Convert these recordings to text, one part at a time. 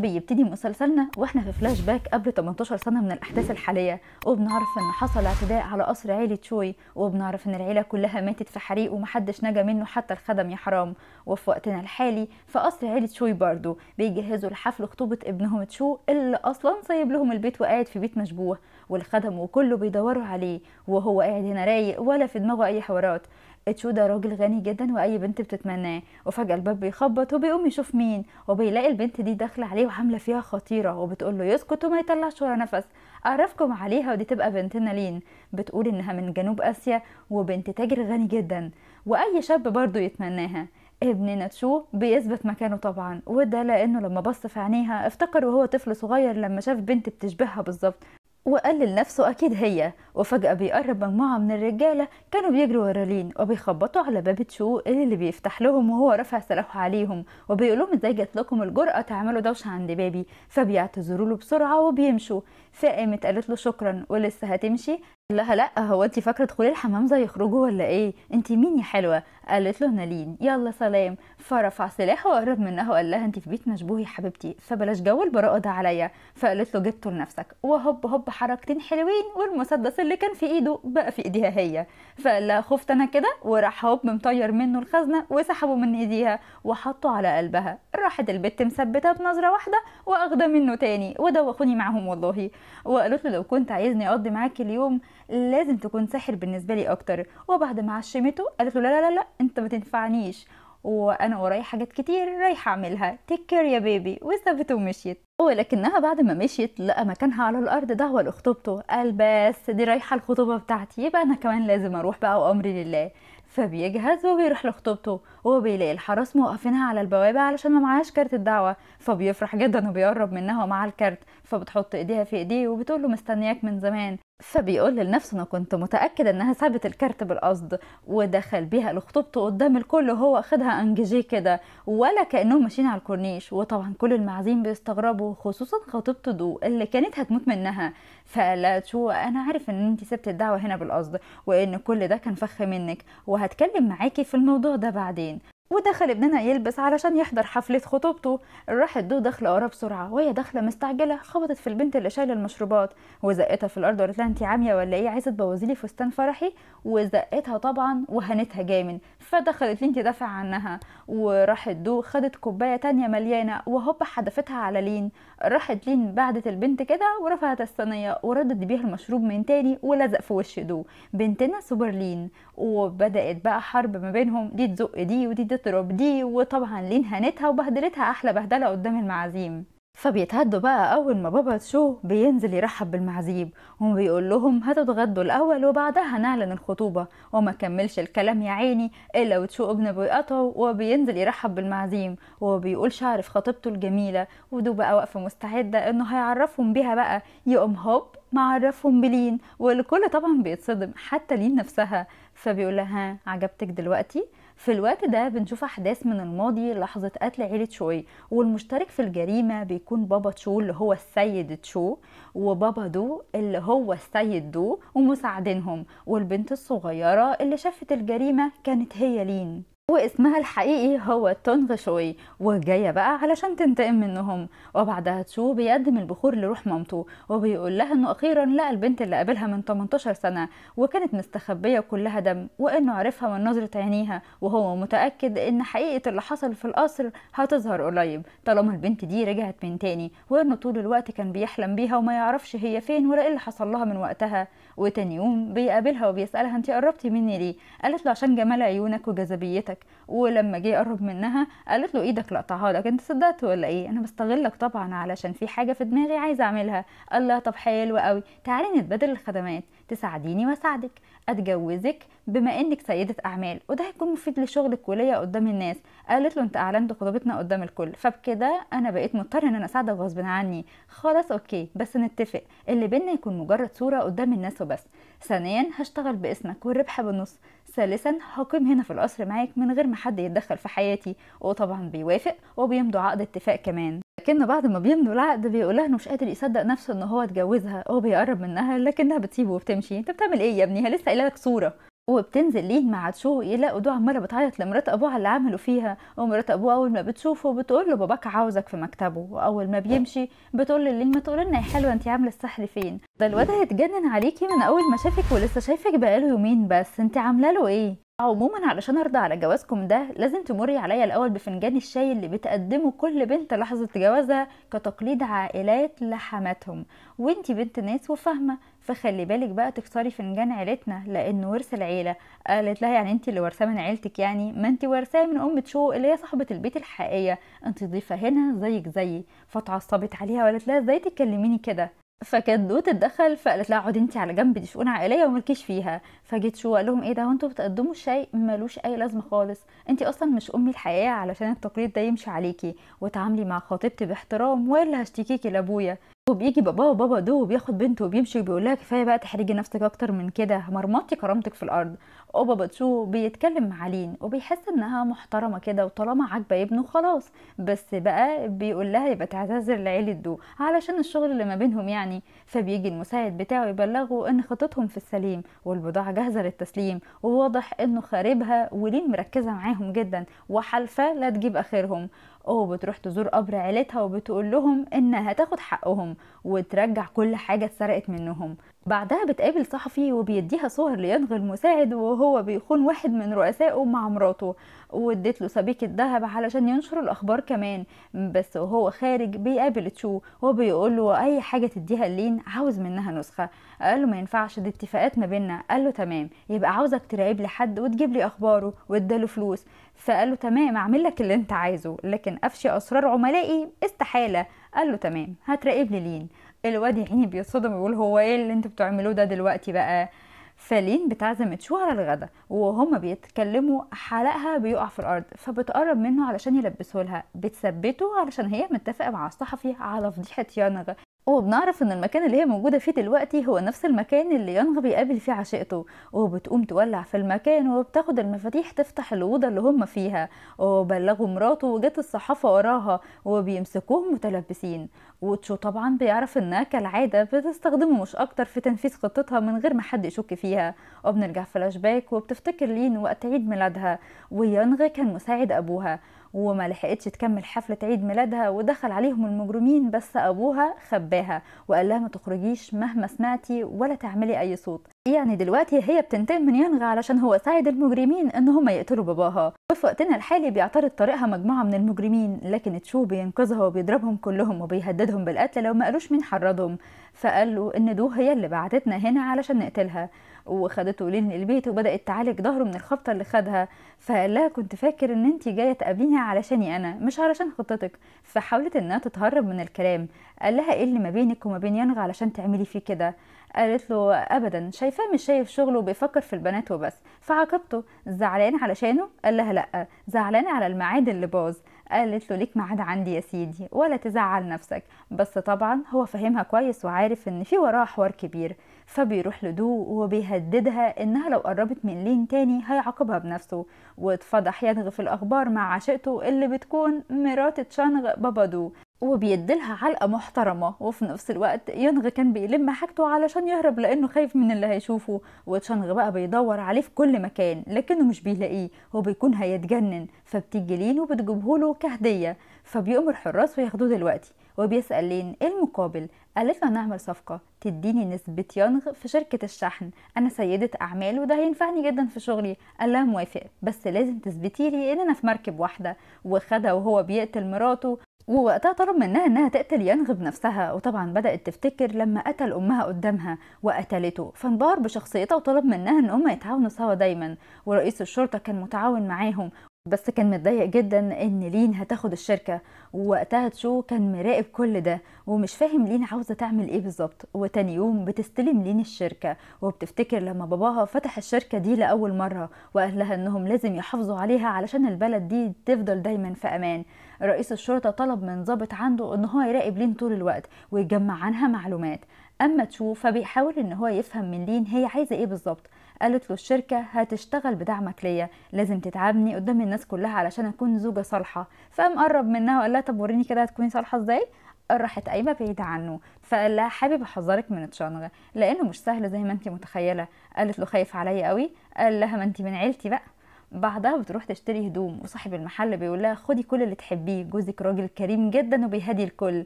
بيبتدي مسلسلنا واحنا في فلاش باك قبل 18 سنه من الاحداث الحاليه وبنعرف ان حصل اعتداء على قصر عيله شوي وبنعرف ان العيله كلها ماتت في حريق ومحدش نجا منه حتى الخدم يا حرام وفي وقتنا الحالي في قصر عيله شوي برضه بيجهزوا لحفل خطوبه ابنهم تشو اللي اصلا سايب لهم البيت وقاعد في بيت مشبوه والخدم وكله بيدوروا عليه وهو قاعد هنا رايق ولا في دماغه اي حوارات اتشو ده راجل غني جدا واي بنت بتتمناه وفجاه الباب بيخبط وبيقوم يشوف مين وبيلاقي البنت دي داخله عليه وعامله فيها خطيره وبتقول له يسكت وما يطلعش ولا نفس اعرفكم عليها ودي تبقى بنتنا لين بتقول انها من جنوب اسيا وبنت تاجر غني جدا واي شاب برضه يتمناها ابننا تشو بيثبت مكانه طبعا وده لانه لما بص في عينيها افتكر وهو طفل صغير لما شاف بنت بتشبهها بالظبط وقال لنفسه أكيد هي وفجأة بيقرب مجموعة من الرجالة كانوا بيجروا ورا لين وبيخبطوا على باب تشو اللي بيفتح لهم وهو رافع سلاحه عليهم وبيقول لهم ازاي جات لكم الجرأة تعملوا دوشة عند بابي فبيعتذروا له بسرعة وبيمشوا فقامت قالت له شكرا ولسه هتمشي قال لها لا هو انت فاكره تدخلي الحمام زي يخرجوا ولا ايه انت مين يا حلوه قالت له نالين يلا سلام فرفع سلاحه وقرب منها وقال لها انت في بيت مشبوه يا حبيبتي فبلاش جو البراءه ده عليا فقالت له جبته لنفسك وهوب هوب حركتين حلوين والمسدس اللي كان في ايده بقى في ايديها هي فقال لها خفت انا كده وراح هوب مطير منه الخزنه وسحبه من ايديها وحطه على قلبها راحت البت مثبته بنظره واحده واخده منه تاني ودوخوني معاهم والله وقالت له لو كنت عايزني اقضي معاك اليوم لازم تكون ساحر بالنسبه لي اكتر وبعد ما عشمته قالت له لا لا لا, انت ما تنفعنيش وانا ورايا حاجات كتير رايحه اعملها تيك كير يا بيبي وسابته ومشيت ولكنها بعد ما مشيت لقى مكانها على الارض دهوة لخطوبته قال بس دي رايحه الخطوبه بتاعتي يبقى انا كمان لازم اروح بقى وامري لله فبيجهز وبيروح لخطوبته وبيلاقي الحراس موقفينها على البوابة علشان ما معهاش كارت الدعوة فبيفرح جدا وبيقرب منها ومعاه الكارت فبتحط ايديها في ايديه وبتقول له مستنياك من زمان فبيقول لنفسه انا كنت متأكد انها سابت الكارت بالقصد ودخل بيها لخطوبته قدام الكل وهو خدها انجيجي كده ولا كانهم ماشيين على الكورنيش وطبعا كل المعازيم بيستغربوا خصوصا خطيبته دو اللي كانت هتموت منها فقلقت وانا عارف ان انت سبت الدعوه هنا بالقصد وان كل ده كان فخ منك وهتكلم معاكي في الموضوع ده بعدين ودخل ابننا يلبس علشان يحضر حفلة خطوبته راحت دو داخلة وراه بسرعة وهي داخلة مستعجلة خبطت في البنت اللي شايلة المشروبات وزقتها في الأرض وقالت لها أنت عامية ولا إيه عايزة تبوظيلي فستان فرحي وزقتها طبعا وهنتها جامد فدخلت لين تدافع عنها وراح دو خدت كوباية تانية مليانة وهوب حدفتها على لين راحت لين بعدت البنت كده ورفعت الصينية وردت بيها المشروب من تاني ولزق في وش دو بنتنا سوبر لين وبدأت بقى حرب ما بينهم دي تزق دي ودي تضرب دي وطبعا لين هانتها وبهدلتها احلى بهدله قدام المعازيم فبيتهدوا بقى اول ما بابا تشو بينزل يرحب بالمعازيم وبيقول لهم هتتغدوا الاول وبعدها نعلن الخطوبه وما كملش الكلام يا عيني الا وتشو ابن بيقطعه وبينزل يرحب بالمعازيم وبيقول شعرف خطيبته الجميله ودو بقى واقفه مستعده انه هيعرفهم بيها بقى يقوم هوب معرفهم بلين والكل طبعا بيتصدم حتى لين نفسها فبيقول لها عجبتك دلوقتي في الوقت ده بنشوف احداث من الماضي لحظه قتل عيله تشوي والمشترك في الجريمه بيكون بابا تشو اللي هو السيد تشو وبابا دو اللي هو السيد دو ومساعدينهم والبنت الصغيره اللي شافت الجريمه كانت هي لين واسمها الحقيقي هو تونغ شوي وجاية بقى علشان تنتقم منهم وبعدها تشو بيقدم البخور لروح مامته وبيقول لها انه اخيرا لقى البنت اللي قابلها من 18 سنة وكانت مستخبية كلها دم وانه عرفها من نظرة عينيها وهو متأكد ان حقيقة اللي حصل في القصر هتظهر قريب طالما البنت دي رجعت من تاني وانه طول الوقت كان بيحلم بيها وما يعرفش هي فين ولا ايه اللي حصل لها من وقتها وتاني يوم بيقابلها وبيسألها انت قربتي مني ليه قالت له عشان جمال عيونك وجاذبيتك ولما جه يقرب منها قالت له ايدك لقطعها لك انت صدقت ولا ايه انا بستغلك طبعا علشان في حاجه في دماغي عايزه اعملها قال لها طب حلو قوي تعالي نتبادل الخدمات تساعديني واساعدك اتجوزك بما انك سيده اعمال وده هيكون مفيد لشغلك وليا قدام الناس قالت له انت اعلنت خطوبتنا قدام الكل فبكده انا بقيت مضطر ان انا اساعدك غصب عني خلاص اوكي بس نتفق اللي بينا يكون مجرد صوره قدام الناس وبس ثانيا هشتغل باسمك والربح بالنص ثالثا هقيم هنا في القصر معاك من غير ما حد يتدخل في حياتي وطبعا بيوافق وبيمضوا عقد اتفاق كمان لكن بعد ما بيمضوا العقد بيقولها انه مش قادر يصدق نفسه ان هو اتجوزها هو بيقرب منها لكنها بتسيبه وبتمشي انت بتعمل ايه يا ابني هي لسه قايله لك صوره وبتنزل ليه مع تشو يلاقوا دعاء مره بتعيط لمرات ابوها اللي عملوا فيها ومرات أبوها اول ما بتشوفه بتقول له باباك عاوزك في مكتبه واول ما بيمشي بتقول له ليه ما تقول لنا يا حلوه انت عامله السحر فين ده الواد هيتجنن عليكي من اول ما شافك ولسه شايفك بقاله يومين بس انت عامله له ايه عموما علشان ارضى على جوازكم ده لازم تمري عليا الاول بفنجان الشاي اللي بتقدمه كل بنت لحظه جوازها كتقليد عائلات لحماتهم وانتي بنت ناس وفاهمه فخلي بالك بقى تكسري فنجان عيلتنا لان ورث العيله قالت لها يعني انت اللي ورثاه من عيلتك يعني ما انت ورثاه من ام شو اللي هي صاحبه البيت الحقيقيه انت ضيفه هنا زيك زيي فتعصبت عليها وقالت لها ازاي تكلميني كده فكانت دوت اتدخل فقالت لها اقعدي انت على جنب دي شؤون عائليه وملكيش فيها فجيت شو قال لهم ايه ده وانتوا بتقدموا شيء ملوش اي لازمه خالص انت اصلا مش امي الحقيقيه علشان التقليد ده يمشي عليكي وتعاملي مع خطيبتي باحترام ولا هشتكيكي لابويا وبيجي باباه وبابا دو وبياخد بنته وبيمشي وبيقول لها كفايه بقى تحرجي نفسك اكتر من كده مرمطي كرامتك في الارض او بابا تشو بيتكلم مع لين وبيحس انها محترمه كده وطالما عاجبه ابنه خلاص بس بقى بيقول لها يبقى تعتذر لعيلة دو علشان الشغل اللي ما بينهم يعني فبيجي المساعد بتاعه يبلغه ان خطتهم في السليم والبضاعه جاهزه للتسليم وواضح انه خاربها ولين مركزه معاهم جدا وحالفه لا تجيب اخرهم وبتروح تزور قبر عيلتها وبتقول لهم انها هتاخد حقهم وترجع كل حاجة اتسرقت منهم بعدها بتقابل صحفي وبيديها صور ليدغي المساعد وهو بيخون واحد من رؤسائه مع مراته وديت له سبيكة ذهب علشان ينشر الأخبار كمان بس وهو خارج بيقابل تشو وبيقول له أي حاجة تديها لين عاوز منها نسخة قال له ما ينفعش دي اتفاقات ما بينا قال له تمام يبقى عاوزك تراقب لي حد وتجيب لي أخباره واداله فلوس فقال له تمام أعمل لك اللي أنت عايزه لكن أفشي أسرار عملائي استحالة قال له تمام هتراقبني لين الواد يا عيني بيتصدم يقول هو ايه اللي انتوا بتعملوه ده دلوقتي بقى فلين بتعزم تشو على الغدا وهما بيتكلموا حلقها بيقع في الارض فبتقرب منه علشان يلبسه لها بتثبته علشان هي متفقه مع الصحفي على فضيحه يانغ وبنعرف ان المكان اللي هي موجوده فيه دلوقتي هو نفس المكان اللي يانغ بيقابل فيه عشيقته وبتقوم تولع في المكان وبتاخد المفاتيح تفتح الاوضه اللي هم فيها وبلغوا مراته وجت الصحافه وراها وبيمسكوهم متلبسين وتشو طبعا بيعرف انها كالعاده بتستخدمه مش اكتر في تنفيذ خطتها من غير ما حد يشك فيها وبنرجع فلاش باك وبتفتكر لين وقت عيد ميلادها ويانغ كان مساعد ابوها وما لحقتش تكمل حفلة عيد ميلادها ودخل عليهم المجرمين بس أبوها خباها وقال لها ما تخرجيش مهما سمعتي ولا تعملي أي صوت يعني دلوقتي هي بتنتقم من يانغ علشان هو ساعد المجرمين ان هم يقتلوا باباها وفي وقتنا الحالي بيعترض طريقها مجموعه من المجرمين لكن تشو بينقذها وبيضربهم كلهم وبيهددهم بالقتل لو ما قالوش مين حرضهم فقالوا ان دو هي اللي بعتتنا هنا علشان نقتلها وخدته لين البيت وبدات تعالج ظهره من الخبطه اللي خدها فقال لها كنت فاكر ان انت جايه تقابليني علشاني انا مش علشان خطتك فحاولت انها تتهرب من الكلام قال لها ايه اللي ما بينك وما بين ينغ علشان تعملي فيه كده قالت له ابدا شايفاه مش شايف شغله بيفكر في البنات وبس فعاقبته زعلان علشانه قال لها لا زعلان على الميعاد اللي باظ قالت له ليك ميعاد عندي يا سيدي ولا تزعل نفسك بس طبعا هو فهمها كويس وعارف ان في وراه حوار كبير فبيروح لدو وبيهددها انها لو قربت من لين تاني هيعاقبها بنفسه واتفضح ينغ في الاخبار مع عشيقته اللي بتكون مرات تشانغ دو وبيديلها علقه محترمه وفي نفس الوقت ينغ كان بيلم حاجته علشان يهرب لانه خايف من اللي هيشوفه وتشانغ بقى بيدور عليه في كل مكان لكنه مش بيلاقيه وبيكون هيتجنن فبتيجي لين وبتجيبه له كهديه فبيقوم الحراس وياخدوه دلوقتي وبيسأل لين ايه المقابل قالت له نعمل صفقة تديني نسبة يانغ في شركة الشحن أنا سيدة أعمال وده هينفعني جدا في شغلي قال لها موافق بس لازم تثبتي لي إن أنا في مركب واحدة وخدها وهو بيقتل مراته ووقتها طلب منها انها تقتل يانغ بنفسها وطبعا بدات تفتكر لما قتل امها قدامها وقتلته فانبهر بشخصيتها وطلب منها ان هم يتعاونوا سوا دايما ورئيس الشرطه كان متعاون معاهم بس كان متضايق جدا ان لين هتاخد الشركه ووقتها تشو كان مراقب كل ده ومش فاهم لين عاوزه تعمل ايه بالظبط وتاني يوم بتستلم لين الشركه وبتفتكر لما باباها فتح الشركه دي لاول مره وقال لها انهم لازم يحافظوا عليها علشان البلد دي تفضل دايما في امان رئيس الشرطة طلب من ضابط عنده ان هو يراقب لين طول الوقت ويجمع عنها معلومات اما تشوف فبيحاول ان هو يفهم من لين هي عايزة ايه بالظبط قالت له الشركة هتشتغل بدعمك ليا لازم تتعبني قدام الناس كلها علشان اكون زوجة صالحة فقام قرب منها وقال لها طب وريني كده هتكوني صالحة ازاي راحت قايمه بعيده عنه فقال لها حابب احذرك من الشنغ لانه مش سهل زي ما انت متخيله قالت له خايف عليا قوي قال لها ما انت من عيلتي بقى بعدها بتروح تشتري هدوم وصاحب المحل بيقول لها خدي كل اللي تحبيه جوزك راجل كريم جدا وبيهدي الكل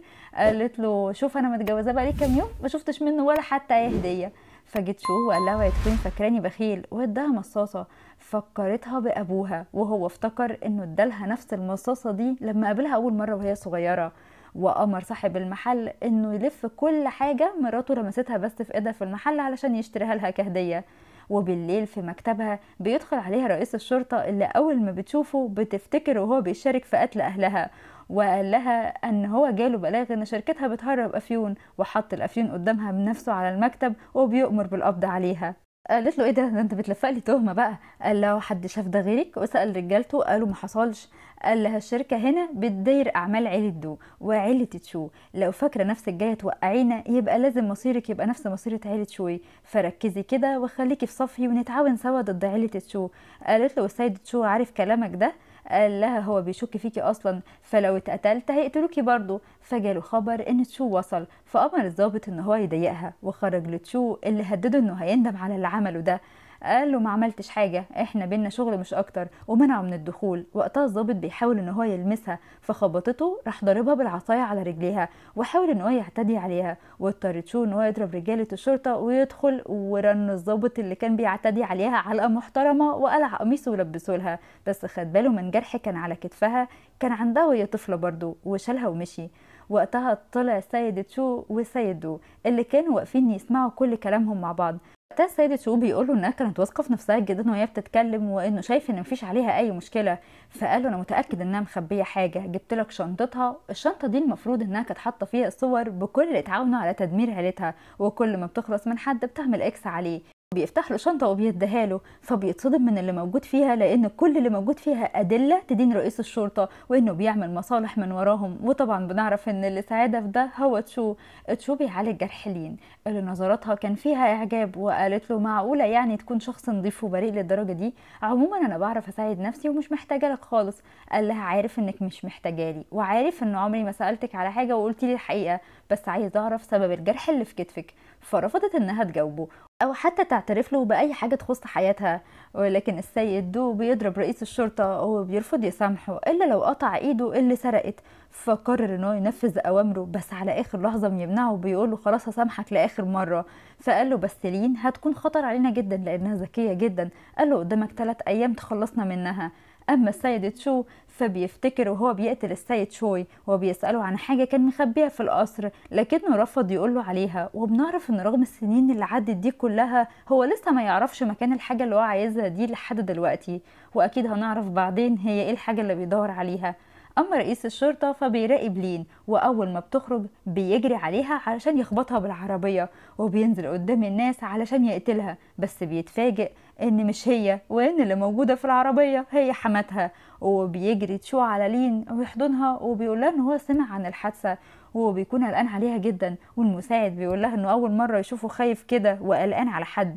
قالت له شوف انا متجوزاه بقالي كام يوم ما شفتش منه ولا حتى اي هديه فجت شو وقال لها تكوني فاكراني بخيل واداها مصاصه فكرتها بابوها وهو افتكر انه ادالها نفس المصاصه دي لما قابلها اول مره وهي صغيره وامر صاحب المحل انه يلف كل حاجه مراته لمستها بس في ايدها في المحل علشان يشتريها لها كهديه وبالليل في مكتبها بيدخل عليها رئيس الشرطة اللي أول ما بتشوفه بتفتكر وهو بيشارك في قتل أهلها وقال لها ان هو جاله بلاغ ان شركتها بتهرب افيون وحط الافيون قدامها بنفسه على المكتب وبيؤمر بالقبض عليها قالت له ايه ده انت بتلفق لي تهمه بقى قال لو حد شاف ده غيرك وسال رجالته قالوا ما حصلش قال لها الشركه هنا بتدير اعمال عيله دو وعيله تشو لو فاكره نفسك جايه توقعينا يبقى لازم مصيرك يبقى نفس مصيره عيله شوي فركزي كده وخليكي في صفي ونتعاون سوا ضد عيله تشو قالت له السيد تشو عارف كلامك ده قال لها هو بيشك فيكي اصلا فلو اتقتلت هيقتلوكي برضه فجاله خبر ان تشو وصل فامر الضابط ان هو يضايقها وخرج لتشو اللي هدده انه هيندم على اللي عمله ده قال له ما عملتش حاجه احنا بينا شغل مش اكتر ومنعه من الدخول وقتها الظابط بيحاول ان هو يلمسها فخبطته راح ضاربها بالعصايه على رجليها وحاول ان هو يعتدي عليها واضطرت شو ان هو يضرب رجاله الشرطه ويدخل ورن الظابط اللي كان بيعتدي عليها علقه محترمه وقلع قميصه ولبسه لها بس خد باله من جرح كان على كتفها كان عندها وهي طفله برضه وشالها ومشي وقتها طلع سيد تشو وسيد دو اللي كانوا واقفين يسمعوا كل كلامهم مع بعض وقتها السيد شو بيقول له انها كانت واثقه في نفسها جدا وهي بتتكلم وانه شايف ان مفيش عليها اي مشكله فقال له انا متاكد انها مخبيه حاجه جبت لك شنطتها الشنطه دي المفروض انها كانت حاطه فيها الصور بكل اللي اتعاونوا على تدمير عيلتها وكل ما بتخلص من حد بتعمل اكس عليه بيفتح له شنطه وبيديها له فبيتصدم من اللي موجود فيها لان كل اللي موجود فيها ادله تدين رئيس الشرطه وانه بيعمل مصالح من وراهم وطبعا بنعرف ان اللي ساعدها في ده هو تشو تشو بيعالج جرح لين اللي نظراتها كان فيها اعجاب وقالت له معقوله يعني تكون شخص نظيف وبريء للدرجه دي عموما انا بعرف اساعد نفسي ومش محتاجه لك خالص قال لها عارف انك مش محتاجالي وعارف ان عمري ما سالتك على حاجه وقلتي لي الحقيقه بس عايز اعرف سبب الجرح اللي في كتفك فرفضت انها تجاوبه او حتى تعترف له باي حاجه تخص حياتها ولكن السيد دو بيضرب رئيس الشرطه بيرفض يسامحه الا لو قطع ايده اللي سرقت فقرر انه ينفذ اوامره بس على اخر لحظه بيمنعه وبيقول له خلاص هسامحك لاخر مره فقال له بس لين هتكون خطر علينا جدا لانها ذكيه جدا قال له قدامك ثلاث ايام تخلصنا منها أما السيد تشو فبيفتكر وهو بيقتل السيد شوي وبيسأله عن حاجة كان مخبيها في القصر لكنه رفض يقوله عليها وبنعرف ان رغم السنين اللي عدت دي كلها هو لسه ما يعرفش مكان الحاجة اللي هو عايزها دي لحد دلوقتي وأكيد هنعرف بعدين هي ايه الحاجة اللي بيدور عليها أما رئيس الشرطة فبيراقب لين وأول ما بتخرج بيجري عليها علشان يخبطها بالعربية وبينزل قدام الناس علشان يقتلها بس بيتفاجئ ان مش هي وان اللي موجوده في العربيه هي حماتها وبيجري تشو على لين ويحضنها وبيقول لها ان هو سمع عن الحادثه وبيكون قلقان عليها جدا والمساعد بيقول لها انه اول مره يشوفه خايف كده وقلقان على حد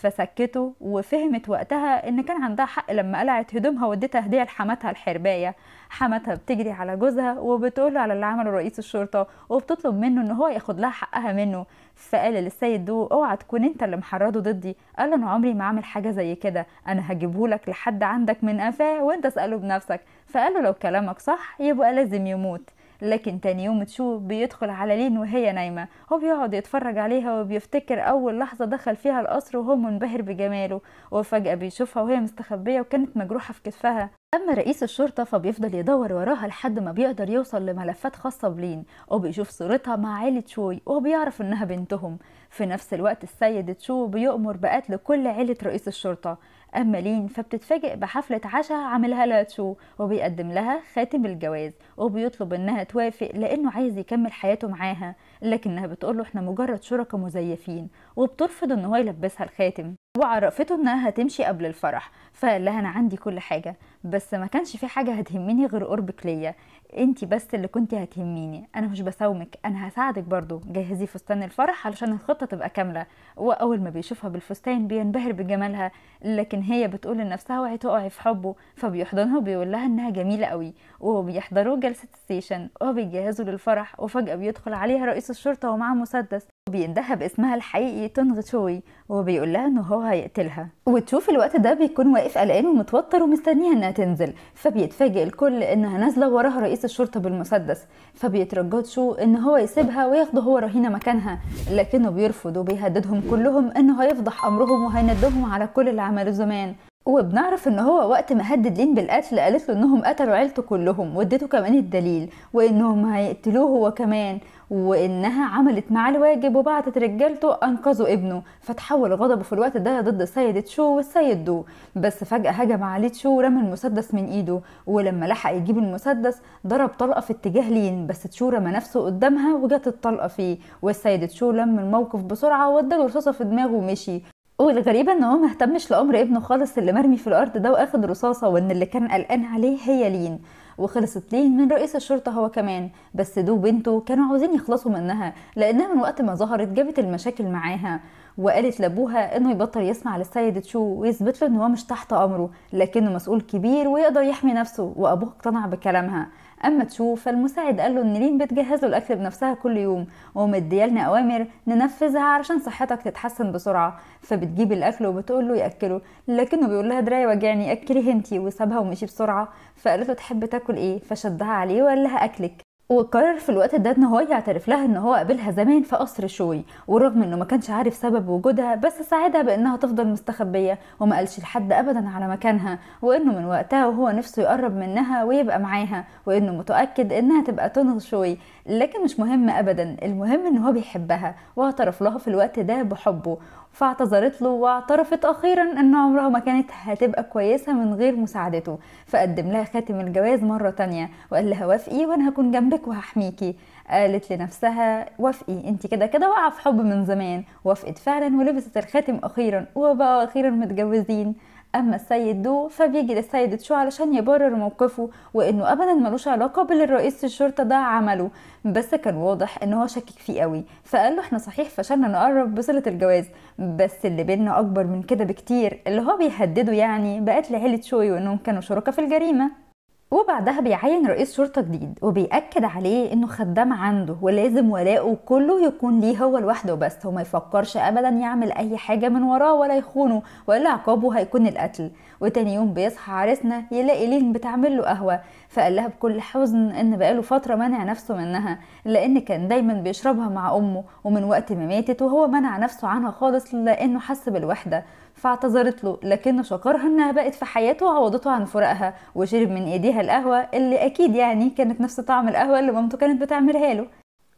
فسكته وفهمت وقتها ان كان عندها حق لما قلعت هدومها وديتها هديه لحماتها الحربايه حماتها بتجري على جوزها وبتقول على اللي عمله رئيس الشرطه وبتطلب منه ان هو ياخد لها حقها منه فقال للسيد دو اوعى تكون انت اللي محرضه ضدي قال انا عمري ما عمل حاجه زي كده انا هجيبه لك لحد عندك من قفاه وانت اساله بنفسك فقال له لو كلامك صح يبقى لازم يموت لكن تاني يوم تشوف بيدخل على لين وهي نايمة هو بيقعد يتفرج عليها وبيفتكر أول لحظة دخل فيها القصر وهو منبهر بجماله وفجأة بيشوفها وهي مستخبية وكانت مجروحة في كتفها أما رئيس الشرطة فبيفضل يدور وراها لحد ما بيقدر يوصل لملفات خاصة بلين وبيشوف صورتها مع عيلة شوي وبيعرف إنها بنتهم في نفس الوقت السيد تشو بيأمر بقتل كل عيلة رئيس الشرطة أما لين فبتتفاجئ بحفلة عشاء عاملها لاتشو وبيقدم لها خاتم الجواز وبيطلب إنها توافق لأنه عايز يكمل حياته معاها لكنها بتقوله احنا مجرد شركاء مزيفين وبترفض ان هو يلبسها الخاتم وعرفته انها هتمشي قبل الفرح فقال لها انا عندي كل حاجه بس ما كانش في حاجه هتهمني غير قربك ليا انت بس اللي كنت هتهميني انا مش بساومك انا هساعدك برضو جهزي فستان الفرح علشان الخطه تبقى كامله واول ما بيشوفها بالفستان بينبهر بجمالها لكن هي بتقول لنفسها وهي تقعي في حبه فبيحضنها وبيقول لها انها جميله قوي بيحضروا جلسه ستيشن وبيجهزوا للفرح وفجاه بيدخل عليها رئيس الشرطة ومعه مسدس وبيندهها باسمها الحقيقي تونغ تشوي وبيقول لها انه هو هيقتلها وتشوف الوقت ده بيكون واقف قلقان ومتوتر ومستنيها انها تنزل فبيتفاجئ الكل انها نازله وراها رئيس الشرطه بالمسدس فبيترجى تشو ان هو يسيبها وياخده هو رهينه مكانها لكنه بيرفض وبيهددهم كلهم انه هيفضح امرهم وهيندهم على كل اللي عملوه زمان وبنعرف ان هو وقت ما هدد لين بالقتل قالت له انهم قتلوا عيلته كلهم واديته كمان الدليل وانهم هيقتلوه هو كمان وانها عملت معاه الواجب وبعتت رجالته انقذوا ابنه فتحول غضبه في الوقت ده ضد سيد تشو والسيد دو بس فجاه هجم عليه تشو ورمى المسدس من ايده ولما لحق يجيب المسدس ضرب طلقه في اتجاه لين بس تشو رمى نفسه قدامها وجت الطلقه فيه والسيد تشو لم الموقف بسرعه واداله رصاصه في دماغه ومشي والغريبة ان هو مهتمش لامر ابنه خالص اللي مرمي في الارض ده واخد رصاصة وان اللي كان قلقان عليه هي لين وخلصت ليه من رئيس الشرطة هو كمان بس دو بنته كانوا عاوزين يخلصوا منها لأنها من وقت ما ظهرت جابت المشاكل معاها وقالت لابوها انه يبطل يسمع للسيد تشو ويثبت له ان هو مش تحت امره لكنه مسؤول كبير ويقدر يحمي نفسه وابوه اقتنع بكلامها اما تشوف فالمساعد قال له ان لين بتجهز له الاكل بنفسها كل يوم ومديالنا اوامر ننفذها علشان صحتك تتحسن بسرعه فبتجيب الاكل وبتقول له ياكله لكنه بيقول لها دراي وجعني اكليه انتي وسابها ومشي بسرعه فقالت له تحب تاكل ايه فشدها عليه وقال لها اكلك وقرر في الوقت ده ان هو يعترف لها ان هو قابلها زمان في قصر شوي ورغم انه ما كانش عارف سبب وجودها بس ساعدها بانها تفضل مستخبيه وما قالش لحد ابدا على مكانها وانه من وقتها وهو نفسه يقرب منها ويبقى معاها وانه متاكد انها تبقى تونغ شوي لكن مش مهم ابدا المهم ان هو بيحبها واعترف لها في الوقت ده بحبه فاعتذرت له واعترفت أخيرا أن عمرها ما كانت هتبقى كويسة من غير مساعدته فقدم لها خاتم الجواز مرة تانية وقال لها وافقي وأنا هكون جنبك وهحميكي قالت لنفسها وافقي انت كده كده واقعة في حب من زمان وافقت فعلا ولبست الخاتم أخيرا وبقوا أخيرا متجوزين اما السيد دو فبيجي للسيد تشو علشان يبرر موقفه وانه ابدا ملوش علاقه باللي رئيس الشرطه ده عمله بس كان واضح ان هو شاكك فيه قوي فقال له احنا صحيح فشلنا نقرب بصله الجواز بس اللي بينا اكبر من كده بكتير اللي هو بيهدده يعني بقت لعيله شوي وانهم كانوا شركاء في الجريمه وبعدها بيعين رئيس شرطة جديد وبيأكد عليه انه خدام عنده ولازم ولاؤه كله يكون ليه هو لوحده بس وما يفكرش ابدا يعمل اي حاجة من وراه ولا يخونه ولا عقابه هيكون القتل وتاني يوم بيصحى عريسنا يلاقي لين بتعمل له قهوة فقال لها بكل حزن ان بقاله فترة منع نفسه منها لان كان دايما بيشربها مع امه ومن وقت ما ماتت وهو منع نفسه عنها خالص لانه حس بالوحدة فاعتذرت له لكنه شكرها انها بقت في حياته وعوضته عن فراقها وشرب من ايديها القهوه اللي اكيد يعني كانت نفس طعم القهوه اللي مامته كانت بتعملها له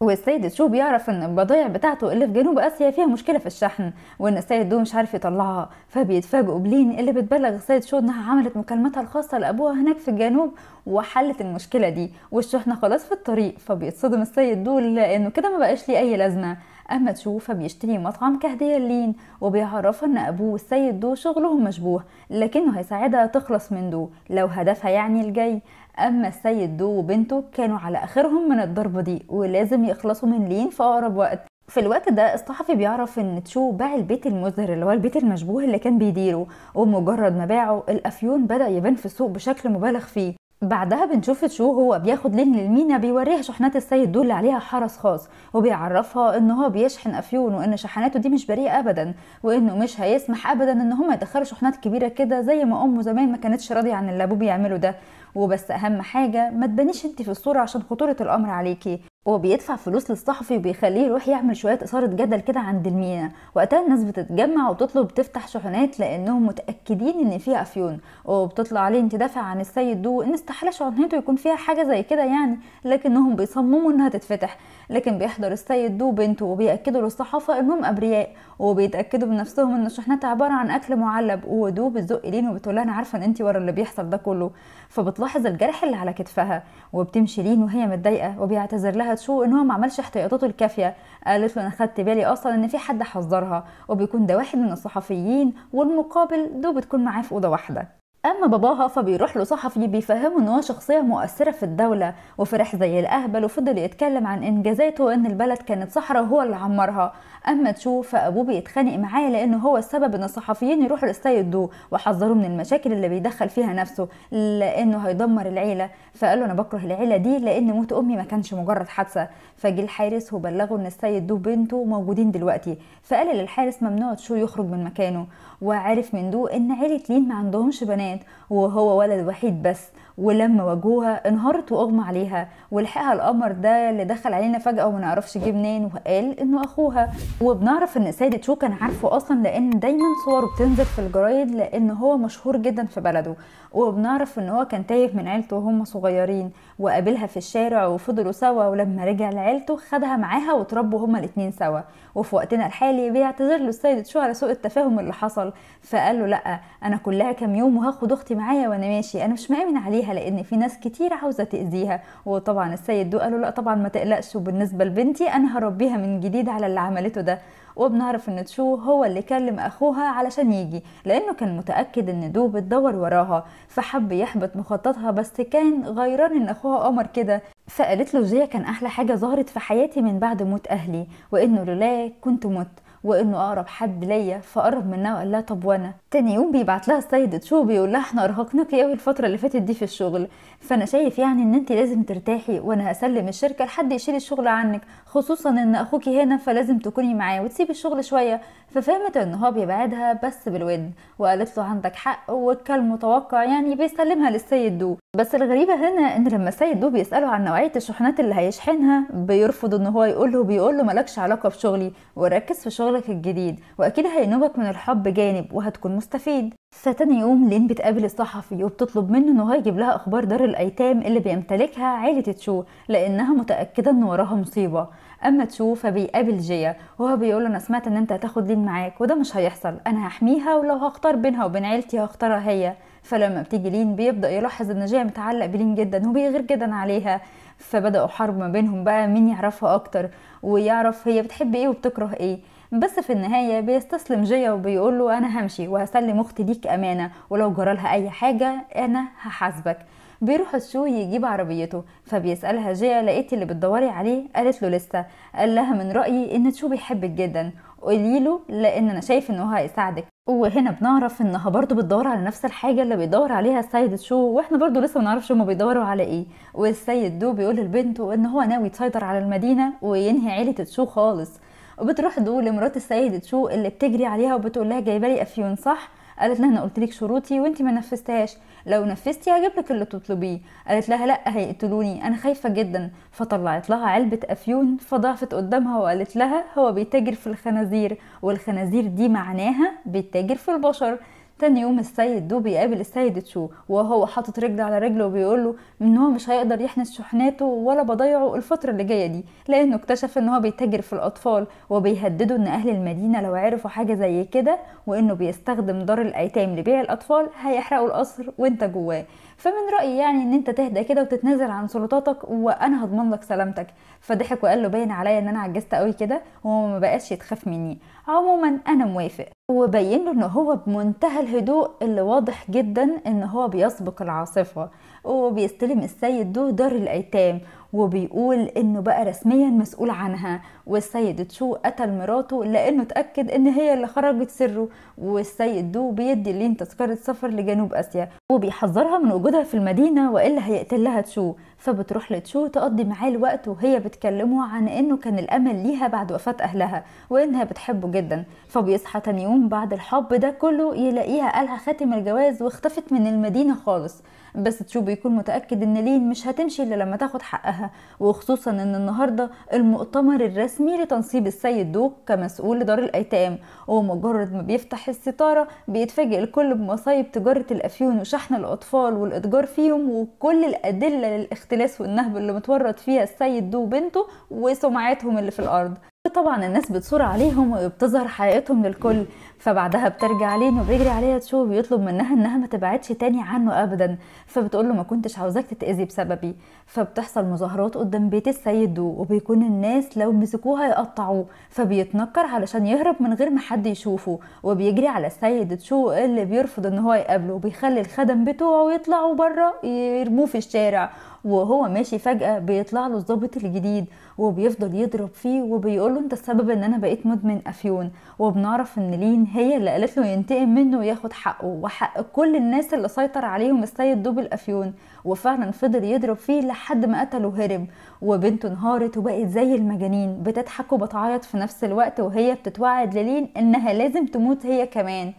والسيد شو بيعرف ان البضائع بتاعته اللي في جنوب اسيا فيها مشكله في الشحن وان السيد دو مش عارف يطلعها فبيتفاجئوا بلين اللي بتبلغ السيد شو انها عملت مكالمتها الخاصه لابوها هناك في الجنوب وحلت المشكله دي والشحنه خلاص في الطريق فبيتصدم السيد دو لانه كده ما بقاش ليه اي لازمه أما تشوفه بيشتري مطعم كهدية لين وبيعرفه إن أبوه والسيد دو شغلهم مشبوه لكنه هيساعدها تخلص من دو لو هدفها يعني الجاي أما السيد دو وبنته كانوا على آخرهم من الضربة دي ولازم يخلصوا من لين في أقرب وقت في الوقت ده الصحفي بيعرف ان تشو باع البيت المزهر اللي هو البيت المشبوه اللي كان بيديره ومجرد ما باعه الافيون بدا يبان في السوق بشكل مبالغ فيه بعدها بنشوف شو هو بياخد لين للمينا بيوريها شحنات السيد دول اللي عليها حرس خاص وبيعرفها ان هو بيشحن افيون وان شحناته دي مش بريئه ابدا وانه مش هيسمح ابدا ان هم يدخلوا شحنات كبيره كده زي ما امه زمان ما كانتش راضيه عن اللي ابوه بيعمله ده وبس اهم حاجه ما تبانيش انت في الصوره عشان خطوره الامر عليكي وبيدفع فلوس للصحفي وبيخليه يروح يعمل شوية إثارة جدل كده عند المينا وقتها الناس بتتجمع وتطلب تفتح شحنات لأنهم متأكدين إن فيها أفيون وبتطلع عليه دافع عن السيد دو إن استحالة شحنته يكون فيها حاجة زي كده يعني لكنهم بيصمموا إنها تتفتح لكن بيحضر السيد دو بنته وبيأكدوا للصحافة إنهم أبرياء وبيتأكدوا بنفسهم إن الشحنات عبارة عن أكل معلب ودو بتزق لين وبتقول أنا عارفة إن أنت ورا اللي بيحصل ده كله فبتلاحظ الجرح اللي على كتفها وبتمشي لين وهي متضايقة وبيعتذر لها شو ان هو ما عملش احتياطاته الكافيه قالت له انا خدت بالي اصلا ان في حد حذرها وبيكون ده واحد من الصحفيين والمقابل دوب بتكون معاه في اوضه واحده اما باباها فبيروح له صحفي بيفهمه ان هو شخصيه مؤثره في الدوله وفرح زي الاهبل وفضل يتكلم عن انجازاته وان البلد كانت صحراء وهو اللي عمرها اما تشوف فابوه بيتخانق معاه لانه هو السبب ان الصحفيين يروحوا دو وحذروه من المشاكل اللي بيدخل فيها نفسه لانه هيدمر العيله فقال له انا بكره العيله دي لان موت امي ما كانش مجرد حادثه فجي الحارس وبلغه ان السيد دو بنته موجودين دلوقتي فقال للحارس ممنوع تشو يخرج من مكانه وعرف من دو ان عيله لين ما عندهمش بنات مات وهو ولد وحيد بس ولما واجهوها انهارت واغمى عليها ولحقها القمر ده اللي دخل علينا فجاه وما نعرفش جه منين وقال انه اخوها وبنعرف ان سيد تشو كان عارفه اصلا لان دايما صوره بتنزل في الجرايد لان هو مشهور جدا في بلده وبنعرف ان هو كان تايه من عيلته وهم صغيرين وقابلها في الشارع وفضلوا سوا ولما رجع لعيلته خدها معاها وتربوا هما الاتنين سوا وفي وقتنا الحالي بيعتذر له تشو على سوء التفاهم اللي حصل فقال له لا انا كلها كام يوم وهاخد هاخد اختي معايا وانا ماشي انا مش مامن عليها لان في ناس كتير عاوزه تاذيها وطبعا السيد دو قالوا لا طبعا ما تقلقش وبالنسبه لبنتي انا هربيها من جديد على اللي عملته ده وبنعرف ان تشو هو اللي كلم اخوها علشان يجي لانه كان متاكد ان دو بتدور وراها فحب يحبط مخططها بس كان غيران ان اخوها قمر كده فقالت له جيا كان احلى حاجه ظهرت في حياتي من بعد موت اهلي وانه لولا كنت مت وانه اقرب حد ليا فقرب منها وقال لها طب وانا تاني يوم بيبعت لها السيد شو بيقول لها احنا ارهقناكي قوي الفتره اللي فاتت دي في الشغل فانا شايف يعني ان انت لازم ترتاحي وانا هسلم الشركه لحد يشيل الشغل عنك خصوصا ان اخوكي هنا فلازم تكوني معاه وتسيبي الشغل شويه ففهمت ان هو بيبعدها بس بالود وقالت له عندك حق والكلام متوقع يعني بيسلمها للسيد دو بس الغريبة هنا ان لما السيد دوب بيسأله عن نوعية الشحنات اللي هيشحنها بيرفض ان هو يقوله بيقوله مالكش علاقة بشغلي وركز في شغلك الجديد واكيد هينوبك من الحب جانب وهتكون مستفيد فتاني يوم لين بتقابل الصحفي وبتطلب منه انه هو يجيب لها اخبار دار الايتام اللي بيمتلكها عيله تشو لانها متأكدة ان وراها مصيبة اما تشوف فبيقابل جيا وهو بيقول انا سمعت ان انت هتاخد لين معاك وده مش هيحصل انا هحميها ولو هختار بينها وبين عيلتي هختارها هي فلما بتيجي لين بيبدا يلاحظ ان جيا متعلق بلين جدا وبيغير جدا عليها فبداوا حرب ما بينهم بقى مين يعرفها اكتر ويعرف هي بتحب ايه وبتكره ايه بس في النهاية بيستسلم جيا وبيقول له أنا همشي وهسلم أختي ليك أمانة ولو جرالها أي حاجة أنا هحاسبك بيروح السوق يجيب عربيته فبيسألها جيا لقيت اللي بتدوري عليه قالت له لسه قال لها من رأيي ان تشو بيحبك جدا قولي له لان انا شايف انه هيساعدك وهنا بنعرف انها برضو بتدور على نفس الحاجة اللي بيدور عليها السيد شو واحنا برضو لسه منعرفش هما بيدوروا على ايه والسيد دو بيقول لبنته ان هو ناوي يسيطر على المدينة وينهي عيلة شو خالص وبتروح دو لمرات السيد شو اللي بتجري عليها وبتقول لها جايبه لي افيون صح قالت لها انا قلت لك شروطي وانت ما نفذتهاش لو نفذتي هجيب لك اللي تطلبيه قالت لها لا هيقتلوني انا خايفه جدا فطلعت لها علبه افيون فضافت قدامها وقالت لها هو بيتاجر في الخنازير والخنازير دي معناها بيتاجر في البشر تاني يوم السيد دو بيقابل السيد تشو وهو حاطط رجل على رجله وبيقول له ان هو مش هيقدر يحنس شحناته ولا بضيعه الفتره اللي جايه دي لانه اكتشف ان هو بيتاجر في الاطفال وبيهدده ان اهل المدينه لو عرفوا حاجه زي كده وانه بيستخدم دار الايتام لبيع الاطفال هيحرقوا القصر وانت جواه فمن رايي يعني ان انت تهدى كده وتتنازل عن سلطاتك وانا هضمن لك سلامتك فضحك وقال له باين عليا ان انا عجزت قوي كده وهو ما بقاش يتخاف مني عموما انا موافق وبين له ان هو بمنتهى الهدوء اللي واضح جدا ان هو بيسبق العاصفه وبيستلم السيد ده دار الايتام وبيقول انه بقى رسميا مسؤول عنها والسيد تشو قتل مراته لانه اتاكد ان هي اللي خرجت سره والسيد دو بيدي لين تذكره سفر لجنوب اسيا وبيحذرها من وجودها في المدينه والا هيقتلها تشو فبتروح لتشو تقضي معاه الوقت وهي بتكلمه عن انه كان الامل ليها بعد وفاه اهلها وانها بتحبه جدا فبيصحى تاني يوم بعد الحب ده كله يلاقيها قالها خاتم الجواز واختفت من المدينه خالص بس تشوب بيكون متأكد ان لين مش هتمشي الا لما تاخد حقها وخصوصا ان النهارده المؤتمر الرسمي لتنصيب السيد دوق كمسؤول لدار الايتام ومجرد ما بيفتح الستارة بيتفاجئ الكل بمصايب تجارة الافيون وشحن الاطفال والاتجار فيهم وكل الادلة للاختلاس والنهب اللي متورط فيها السيد دو وبنته وسمعتهم اللي في الارض طبعا الناس بتصور عليهم وبتظهر حقيقتهم للكل فبعدها بترجع لينو بيجري عليها تشو بيطلب منها انها ما تبعدش تاني عنه ابدا فبتقول له ما كنتش عاوزاك تتاذي بسببي فبتحصل مظاهرات قدام بيت السيد دو وبيكون الناس لو مسكوه هيقطعوه فبيتنكر علشان يهرب من غير ما حد يشوفه وبيجري على السيد تشو اللي بيرفض ان هو يقابله وبيخلي الخدم بتوعه يطلعوا بره يرموه في الشارع وهو ماشي فجأة بيطلع له الظابط الجديد وبيفضل يضرب فيه وبيقول له انت السبب ان انا بقيت مدمن افيون وبنعرف ان لين هي اللي قالت له ينتقم منه وياخد حقه وحق كل الناس اللي سيطر عليهم السيد دوب الافيون وفعلا فضل يضرب فيه لحد ما قتله وهرب وبنته انهارت وبقت زي المجانين بتضحك وبتعيط في نفس الوقت وهي بتتوعد للين انها لازم تموت هي كمان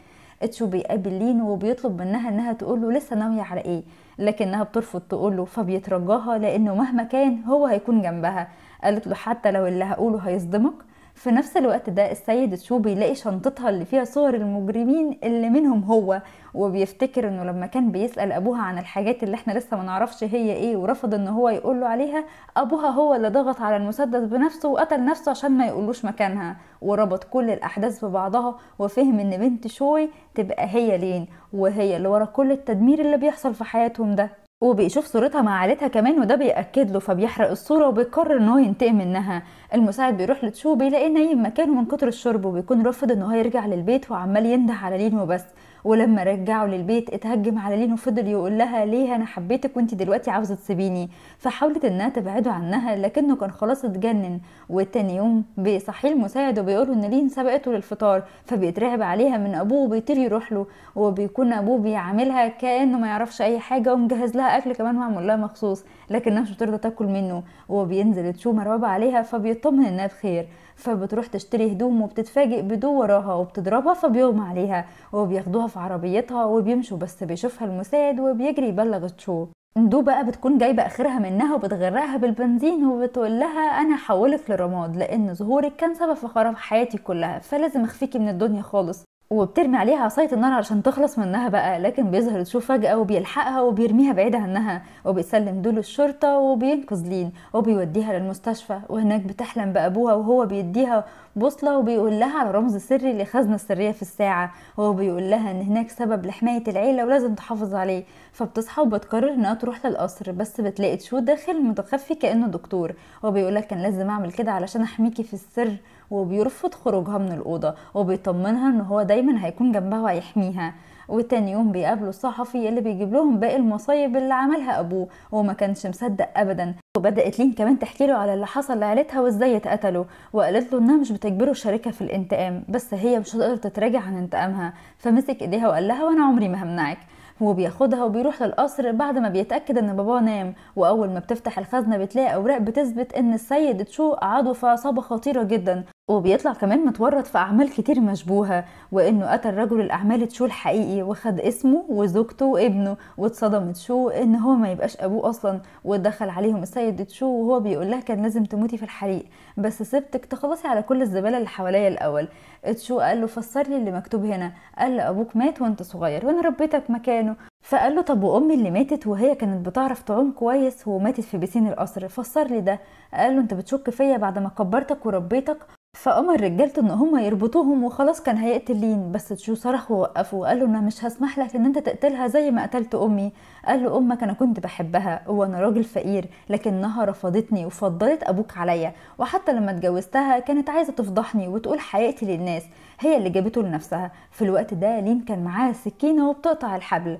اتشو بيقابل لين وبيطلب منها انها تقوله لسه ناويه على ايه لكنها بترفض تقوله فبيترجاها لانه مهما كان هو هيكون جنبها قالت له حتى لو اللي هقوله هيصدمك في نفس الوقت ده السيد شو بيلاقي شنطتها اللي فيها صور المجرمين اللي منهم هو وبيفتكر انه لما كان بيسأل ابوها عن الحاجات اللي احنا لسه ما نعرفش هي ايه ورفض ان هو يقوله عليها ابوها هو اللي ضغط على المسدس بنفسه وقتل نفسه عشان ما يقولوش مكانها وربط كل الاحداث ببعضها وفهم ان بنت شوي تبقى هي لين وهي اللي ورا كل التدمير اللي بيحصل في حياتهم ده وبيشوف صورتها مع عيلتها كمان وده بيأكد له فبيحرق الصورة وبيقرر ان هو ينتقم منها المساعد بيروح لتشو بيلاقيه نايم مكانه من كتر الشرب وبيكون رافض ان هو يرجع للبيت وعمال ينده على لين وبس ولما رجعه للبيت اتهجم على لين وفضل يقول لها ليه انا حبيتك وانت دلوقتي عاوزه تسيبيني فحاولت انها تبعده عنها لكنه كان خلاص اتجنن وتاني يوم بيصحيه المساعد وبيقوله ان لين سبقته للفطار فبيترعب عليها من ابوه وبيطير يروح له وبيكون ابوه بيعاملها كانه ما يعرفش اي حاجه ومجهز لها اكل كمان معمول لها مخصوص لكنها مش بترضى تاكل منه وبينزل تشو مرعوب عليها فبيطمن انها بخير فبتروح تشتري هدوم وبتتفاجئ بدو وراها وبتضربها فبيغمى عليها وبياخدوها في عربيتها وبيمشوا بس بيشوفها المساعد وبيجري يبلغ تشو دو بقى بتكون جايبة آخرها منها وبتغرقها بالبنزين وبتقول لها أنا حولك لرماد لأن ظهورك كان سبب في خراب حياتي كلها فلازم أخفيكي من الدنيا خالص وبترمي عليها عصاية النار عشان تخلص منها بقى لكن بيظهر تشوف فجأة وبيلحقها وبيرميها بعيد عنها وبيسلم دول الشرطة وبينقذ لين وبيوديها للمستشفى وهناك بتحلم بأبوها وهو بيديها بوصلة وبيقول لها على رمز سري للخزنة السرية في الساعة وهو بيقول لها إن هناك سبب لحماية العيلة ولازم تحافظ عليه فبتصحى وبتقرر إنها تروح للقصر بس بتلاقي تشو داخل متخفي كأنه دكتور وبيقول لك كان لازم أعمل كده علشان أحميكي في السر وبيرفض خروجها من الأوضة وبيطمنها إن هو دايما هيكون جنبها وهيحميها وتاني يوم بيقابلوا الصحفي اللي بيجيب لهم باقي المصايب اللي عملها أبوه وما كانش مصدق أبدا وبدأت لين كمان تحكي له على اللي حصل لعيلتها وازاي اتقتلوا وقالت له انها مش بتجبره الشركة في الانتقام بس هي مش هتقدر تتراجع عن انتقامها فمسك ايديها وقال لها وانا عمري ما همنعك وبياخدها وبيروح للقصر بعد ما بيتأكد ان باباه نام واول ما بتفتح الخزنة بتلاقي اوراق بتثبت ان السيد تشو عضو في عصابة خطيرة جدا وبيطلع كمان متورط في أعمال كتير مشبوهة وإنه قتل رجل الأعمال تشو الحقيقي وخد اسمه وزوجته وابنه واتصدم تشو إن هو ما يبقاش أبوه أصلا ودخل عليهم السيد تشو وهو بيقول لها كان لازم تموتي في الحريق بس سبتك تخلصي على كل الزبالة اللي حواليا الأول تشو قال له فسر لي اللي مكتوب هنا قال له أبوك مات وأنت صغير وأنا ربيتك مكانه فقال له طب وامي اللي ماتت وهي كانت بتعرف تعوم كويس وماتت في بسين القصر فسر لي ده قال له انت بتشك فيا بعد ما كبرتك وربيتك فأمر رجالته ان هم يربطوهم وخلاص كان هيقتل لين بس تشو صرخ ووقفه وقال له انا مش هسمح لك ان انت تقتلها زي ما قتلت امي قال له امك انا كنت بحبها وانا راجل فقير لكنها رفضتني وفضلت ابوك عليا وحتى لما اتجوزتها كانت عايزه تفضحني وتقول حياتي للناس هي اللي جابته لنفسها في الوقت ده لين كان معاها سكينه وبتقطع الحبل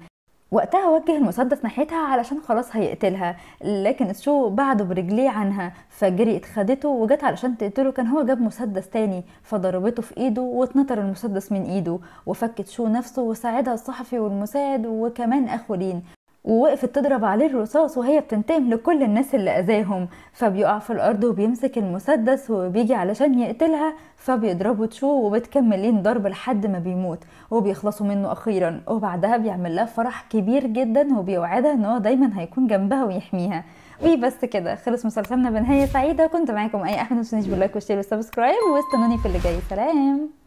وقتها وجه المسدس ناحيتها علشان خلاص هيقتلها لكن شو بعده برجليه عنها فجريت خدته وجت علشان تقتله كان هو جاب مسدس تاني فضربته في ايده واتنطر المسدس من ايده وفكت شو نفسه وساعدها الصحفي والمساعد وكمان اخو لين ووقفت تضرب عليه الرصاص وهي بتنتقم لكل الناس اللي اذاهم فبيقع في الارض وبيمسك المسدس وبيجي علشان يقتلها فبيضربه تشو وبتكملين ضرب لحد ما بيموت وبيخلصوا منه اخيرا وبعدها بيعمل لها فرح كبير جدا وبيوعدها ان هو دايما هيكون جنبها ويحميها وبس كده خلص مسلسلنا بنهايه سعيده كنت معاكم اي احمد ما تنسوش باللايك والشير والسبسكرايب واستنوني في اللي جاي سلام